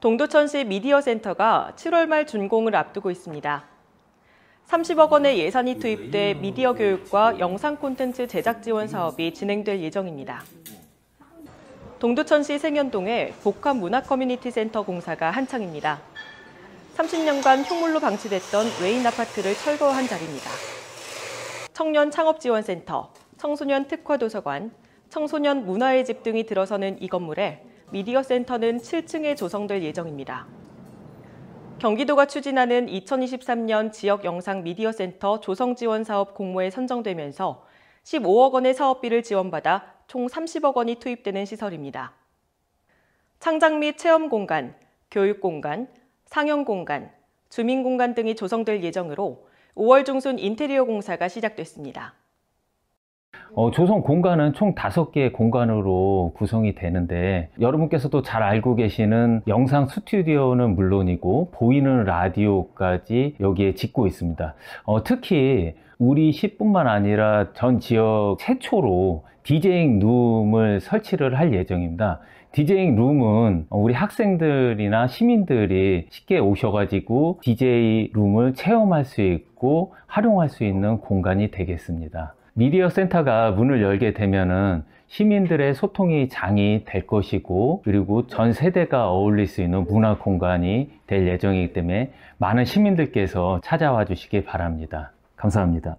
동두천시 미디어센터가 7월 말 준공을 앞두고 있습니다. 30억 원의 예산이 투입돼 미디어 교육과 영상 콘텐츠 제작 지원 사업이 진행될 예정입니다. 동두천시 생현동에 복합 문화 커뮤니티 센터 공사가 한창입니다. 30년간 흉물로 방치됐던 외인 아파트를 철거한 자리입니다. 청년 창업 지원 센터, 청소년 특화 도서관, 청소년 문화의 집 등이 들어서는 이 건물에 미디어 센터는 7층에 조성될 예정입니다. 경기도가 추진하는 2023년 지역 영상 미디어 센터 조성 지원 사업 공모에 선정되면서 15억 원의 사업비를 지원받아 총 30억 원이 투입되는 시설입니다. 창작 및 체험 공간, 교육 공간, 상영 공간, 주민 공간 등이 조성될 예정으로 5월 중순 인테리어 공사가 시작됐습니다. 어, 조성 공간은 총 다섯 개의 공간으로 구성이 되는데 여러분께서도 잘 알고 계시는 영상 스튜디오는 물론이고 보이는 라디오까지 여기에 짓고 있습니다. 어, 특히 우리 시뿐만 아니라 전 지역 최초로 디제잉 룸을 설치를 할 예정입니다. 디제잉 룸은 우리 학생들이나 시민들이 쉽게 오셔가지고 디제이 룸을 체험할 수 있고 활용할 수 있는 공간이 되겠습니다. 미디어 센터가 문을 열게 되면은 시민들의 소통이 장이 될 것이고 그리고 전 세대가 어울릴 수 있는 문화 공간이 될 예정이기 때문에 많은 시민들께서 찾아와 주시기 바랍니다. 감사합니다.